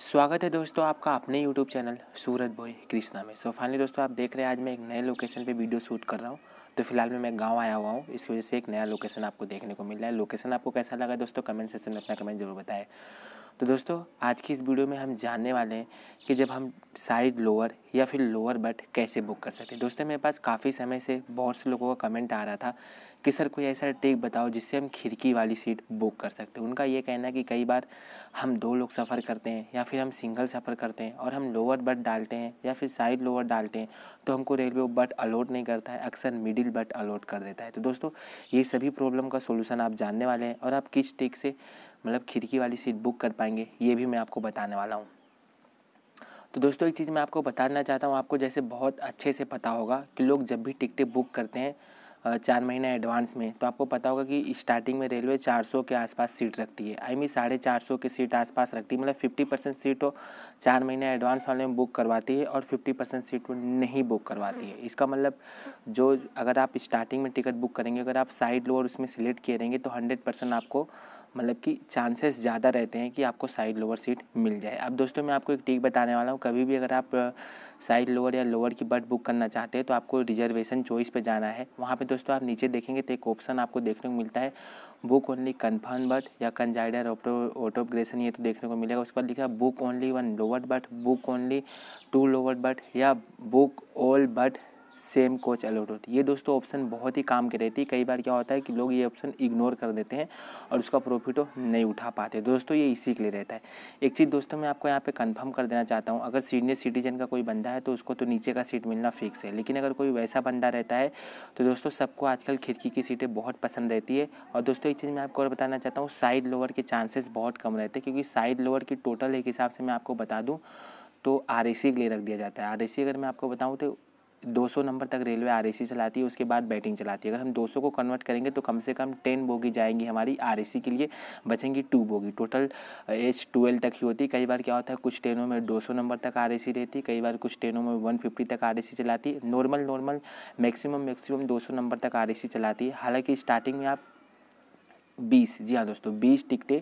स्वागत है दोस्तों आपका अपने YouTube channel Surat boy Krishna में सो so, फाइनली दोस्तों आप देख रहे हैं आज मैं एक नए लोकेशन पे वीडियो शूट कर रहा हूँ तो फिलहाल में मैं गांव आया हुआ हूँ इस वजह से एक नया लोकेशन आपको देखने को मिल रहा है लोकेशन आपको कैसा लगा दोस्तों कमेंट सेक्शन में अपना कमेंट जरूर बताएं तो दोस्तों आज की इस वीडियो में हम जानने वाले हैं कि जब हम साइड लोअर या फिर लोअर बट कैसे बुक कर सकते हैं दोस्तों मेरे पास काफ़ी समय से बहुत से लोगों का कमेंट आ रहा था कि सर कोई ऐसा टेक बताओ जिससे हम खिड़की वाली सीट बुक कर सकते हैं उनका ये कहना है कि कई बार हम दो लोग सफ़र करते हैं या फिर हम सिंगल सफ़र करते हैं और हम लोअर बट डालते हैं या फिर साइड लोअर डालते हैं तो हमको रेलवे बट अलोट नहीं करता है अक्सर मिडिल बट अलोट कर देता है तो दोस्तों ये सभी प्रॉब्लम का सोल्यूशन आप जानने वाले हैं और आप किस टेक से मतलब खिड़की वाली सीट बुक कर पाएंगे ये भी मैं आपको बताने वाला हूँ तो दोस्तों एक चीज़ मैं आपको बताना चाहता हूँ आपको जैसे बहुत अच्छे से पता होगा कि लोग जब भी टिकटें बुक करते हैं चार महीना एडवांस में तो आपको पता होगा कि स्टार्टिंग में रेलवे 400 के आसपास सीट रखती है आई मीन साढ़े चार सौ की सीट आसपास रखती है मतलब 50 परसेंट सीट वो तो चार महीना एडवांस वाले में बुक करवाती है और 50 परसेंट सीट वो तो नहीं बुक करवाती है इसका मतलब जो अगर आप स्टार्टिंग में टिकट बुक करेंगे अगर आप साइड लोअर उसमें सिलेक्ट किए रहेंगे तो हंड्रेड आपको मतलब कि चांसेस ज़्यादा रहते हैं कि आपको साइड लोअर सीट मिल जाए अब दोस्तों मैं आपको एक टिक बताने वाला हूँ कभी भी अगर आप साइड लोअर या लोअर की बर्थ बुक करना चाहते हैं तो आपको रिजर्वेशन चॉइस पे जाना है वहाँ पे दोस्तों आप नीचे देखेंगे तो एक ऑप्शन आपको देखने को मिलता है बुक ओनली कन्फर्म बर्थ या कंजाइडर ऑटो ऑटोग्रेशन ये तो देखने को मिलेगा उसके बाद लिखा book only one lower berth book only two lower berth या book all berth same coach allot होती है ये दोस्तों ऑप्शन बहुत ही काम की रहती है कई बार क्या होता है कि लोग ये ऑप्शन इग्नोर कर देते हैं और उसका प्रॉफिट नहीं उठा पाते दोस्तों ये इसी के लिए रहता है एक चीज़ दोस्तों मैं आपको यहाँ पे कंफर्म कर देना चाहता हूँ अगर सीनियर सिटीजन का कोई बंदा है तो उसको तो नीचे का सीट मिलना फिक्स है लेकिन अगर कोई वैसा बंदा रहता है तो दोस्तों सबको आजकल खिड़की की सीटें बहुत पसंद रहती है और दोस्तों एक चीज़ मैं आपको और बताना चाहता हूँ साइड लोअर के चांसेस बहुत कम रहते हैं क्योंकि साइड लोअर की टोटल एक हिसाब से मैं आपको बता दूँ तो आर ए सी के लिए रख दिया जाता है आर ए सी अगर मैं आपको बताऊँ तो 200 नंबर तक रेलवे आर चलाती है उसके बाद बैटिंग चलाती है अगर हम 200 को कन्वर्ट करेंगे तो कम से कम 10 बोगी जाएंगी हमारी आर के लिए बचेंगी two bogie total as twelve तक ही होती है कई बार क्या होता है कुछ ट्रेनों में 200 नंबर तक आर रहती है कई बार कुछ ट्रेनों में 150 तक आर चलाती नॉर्मल नॉर्मल मैक्सिमम मैक्सिमम दो नंबर तक आर चलाती है हालाँकि स्टार्टिंग में आप बीस जी हाँ दोस्तों बीस टिकटें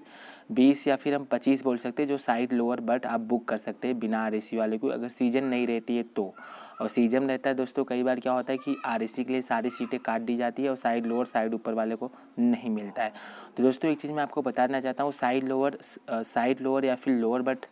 बीस या फिर हम पच्चीस बोल सकते हैं जो साइड लोअर बर्थ आप बुक कर सकते हैं बिना आर वाले को अगर सीजन नहीं रहती है तो और सीजन रहता है दोस्तों कई बार क्या होता है कि आर के लिए सारी सीटें काट दी जाती है और साइड लोअर साइड ऊपर वाले को नहीं मिलता है तो दोस्तों एक चीज़ मैं आपको बताना चाहता हूँ साइड लोअर साइड लोअर या फिर लोअर बर्थ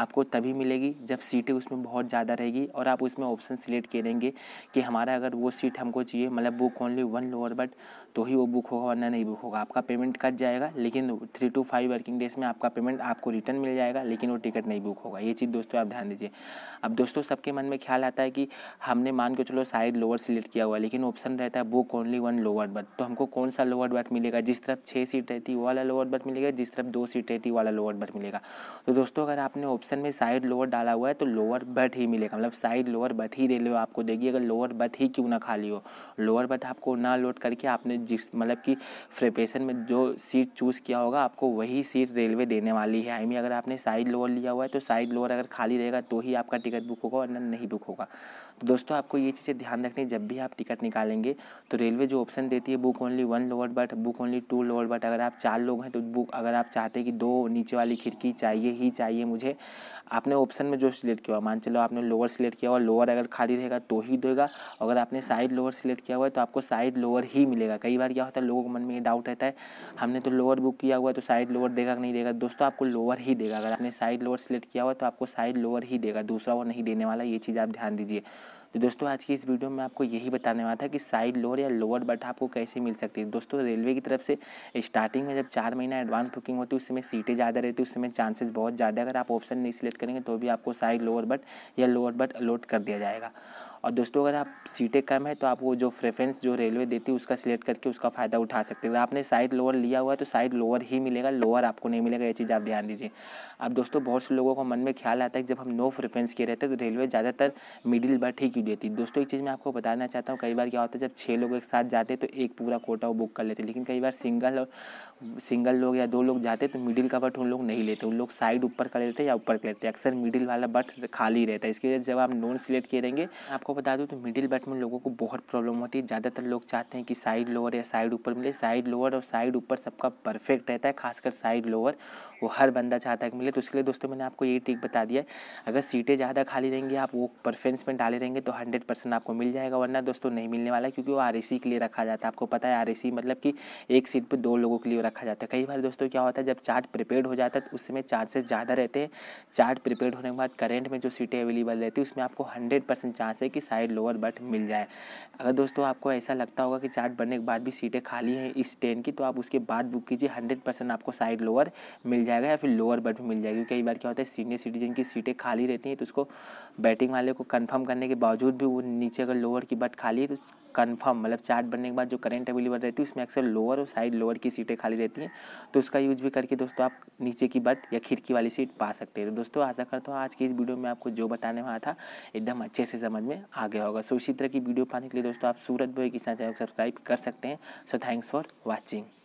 आपको तभी मिलेगी जब सीटें उसमें बहुत ज़्यादा रहेगी और आप उसमें ऑप्शन सिलेक्ट करेंगे कि हमारा अगर वो सीट हमको चाहिए मतलब book only one lower berth तो ही वो बुक होगा वरना नहीं बुक होगा आपका पेमेंट कट जाएगा लेकिन three to five working days में आपका पेमेंट आपको रिटर्न मिल जाएगा लेकिन वो टिकट नहीं बुक होगा ये चीज़ दोस्तों आप ध्यान दीजिए अब दोस्तों सबके मन में ख्याल आता है कि हमने मान के चलो शायद लोअर सिलेक्ट किया हुआ लेकिन ऑप्शन रहता है book only one lower berth तो हमको कौन सा लोअर बट मिलेगा जिस तरफ छः सीट रहती वाला लोअर बट मिलेगा जिस तरफ दो सीट रहती है वाला लोअर बट मिलेगा तो दोस्तों अगर आपने ऑप्शन में साइड लोअर डाला हुआ है तो लोअर बट ही मिलेगा मतलब साइड लोअर बट ही रेलवे आपको देगी अगर लोअर बट ही क्यों ना खाली हो लोअर बट आपको ना लोड करके आपने जिस मतलब कि प्रिपेशन में जो सीट चूज़ किया होगा आपको वही सीट रेलवे देने वाली है आई मीन अगर आपने साइड लोअर लिया हुआ है तो साइड लोअर अगर खाली रहेगा तो ही आपका टिकट बुक होगा वरना नहीं बुक होगा तो दोस्तों आपको ये चीज़ें ध्यान रखनी जब भी आप टिकट निकालेंगे तो रेलवे जो ऑप्शन देती है book only one lower berth book only two lower berth अगर आप चार लोग हैं तो बुक अगर आप चाहते हैं कि दो नीचे वाली खिड़की चाहिए ही चाहिए मुझे आपने ऑप्शन में जो सिलेक्ट किया हुआ मान चलो आपने लोअर सिलेक्ट किया हुआ लोअर अगर खाली रहेगा तो ही देगा अगर आपने साइड लोअर सिलेक्ट किया हुआ है तो आपको साइड लोअर ही मिलेगा कई बार क्या होता है लोगों के मन में ये डाउट रहता है हमने तो लोअर बुक किया हुआ है तो साइड लोअर देगा कि नहीं देगा दोस्तों आपको लोअर ही देगा अगर आपने साइड लोअर सिलेक्ट किया हुआ है तो आपको साइड लोअर ही देगा दूसरा वो नहीं देने वाला ये चीज़ आप ध्यान दीजिए तो दोस्तों आज की इस वीडियो में आपको यही बताने वाला था कि साइड लोअर या लोअर बट आपको कैसे मिल सकती है दोस्तों रेलवे की तरफ से स्टार्टिंग में जब चार महीना एडवांस बुकिंग होती है उस समय सीटें ज़्यादा रहती है उस समय चांसेस बहुत ज़्यादा अगर आप ऑप्शन नहीं सिलेक्ट करेंगे तो भी आपको साइड लोअर बट या लोअर बट अलॉट कर दिया जाएगा और दोस्तों अगर आप सीटें कम है तो आप वो जो प्रेफरेंस जो रेलवे देती है उसका सिलेक्ट करके उसका फ़ायदा उठा सकते हैं अगर आपने साइड लोअर लिया हुआ है तो साइड लोअर ही मिलेगा लोअर आपको नहीं मिलेगा ये चीज़ आप ध्यान दीजिए अब दोस्तों बहुत से लोगों को मन में ख्याल आता है जब हम नो प्रेफरेंस किए रहते हैं तो रेलवे ज़्यादातर मिडिल बर्थ ही क्यों देती दोस्तों एक चीज़ मैं आपको बताना चाहता हूँ कई बार क्या होता है जब छः लोग एक साथ जाते तो एक पूरा कोटा वो बुक कर लेते लेकिन कई बार सिंगल और सिंगल लोग या दो लोग जाते तो मिडिल का बर्थ उन लोग नहीं लेते उन लोग साइड ऊपर कर लेते या ऊपर कर लेते अक्सर मिडिल वाला बर्थ खाली रहता है इसकी वजह से जब आप नोन सिलेक्ट किए रहेंगे आपको आपको बता दूँ तो मिडिल बैट में लोगों को बहुत प्रॉब्लम होती है ज़्यादातर लोग चाहते हैं कि साइड लोअर या साइड ऊपर मिले साइड लोअर और साइड ऊपर सबका परफेक्ट रहता है खासकर साइड लोअर वो हर बंदा चाहता है कि मिले तो उसके लिए दोस्तों मैंने आपको ये टिक बता दिया अगर सीटें ज़्यादा खाली रहेंगी आप वो परफेंस में डाले रहेंगे तो हंड्रेड परसेंट आपको मिल जाएगा वरना दोस्तों नहीं मिलने वाला क्योंकि वो आर के लिए रखा जाता है आपको पता है आर मतलब कि एक सीट पर दो लोगों के लिए रखा जाता है कई बार दोस्तों क्या होता है जब चार्ट प्रिपेयर हो जाता है तो उस समय चार्जेस ज़्यादा रहते हैं चार्ट प्रिपेयर होने के बाद करेंट में जो सीटें अवेलेबल रहती है उसमें आपको हंड्रेड परसेंट चांस है कि साइड लोअर बट मिल जाए अगर दोस्तों आपको ऐसा लगता होगा कि चार्ट बनने के बाद भी सीटें खाली हैं इस ट्रेन की तो आप उसके बाद बुक कीजिए हंड्रेड परसेंट आपको साइड लोअर मिल जाएगा या फिर लोअर बट भी मिल जाएगी कई बार क्या होता है सीनियर सिटीजन की सीटें खाली रहती हैं तो उसको बैटिंग वाले को कन्फर्म करने के बावजूद भी वो नीचे अगर लोअर की बट खाली है तो कन्फर्म मतलब चार्ट बनने के बाद जो करेंट अवेलेबल रहती है उसमें अक्सर लोअर और साइड लोअर की सीटें खाली रहती हैं तो उसका यूज भी करके दोस्तों आप नीचे की बट या खिड़की वाली सीट पा सकते हैं तो दोस्तों आशा करता हूँ आज की इस वीडियो में आपको जो बताने वाला था एकदम अच्छे से समझ में आ गया होगा सो इसी तरह की वीडियो पाने के लिए दोस्तों आप सूरत बोय किसान चैनल सब्सक्राइब कर सकते हैं सो थैंक्स फॉर वॉचिंग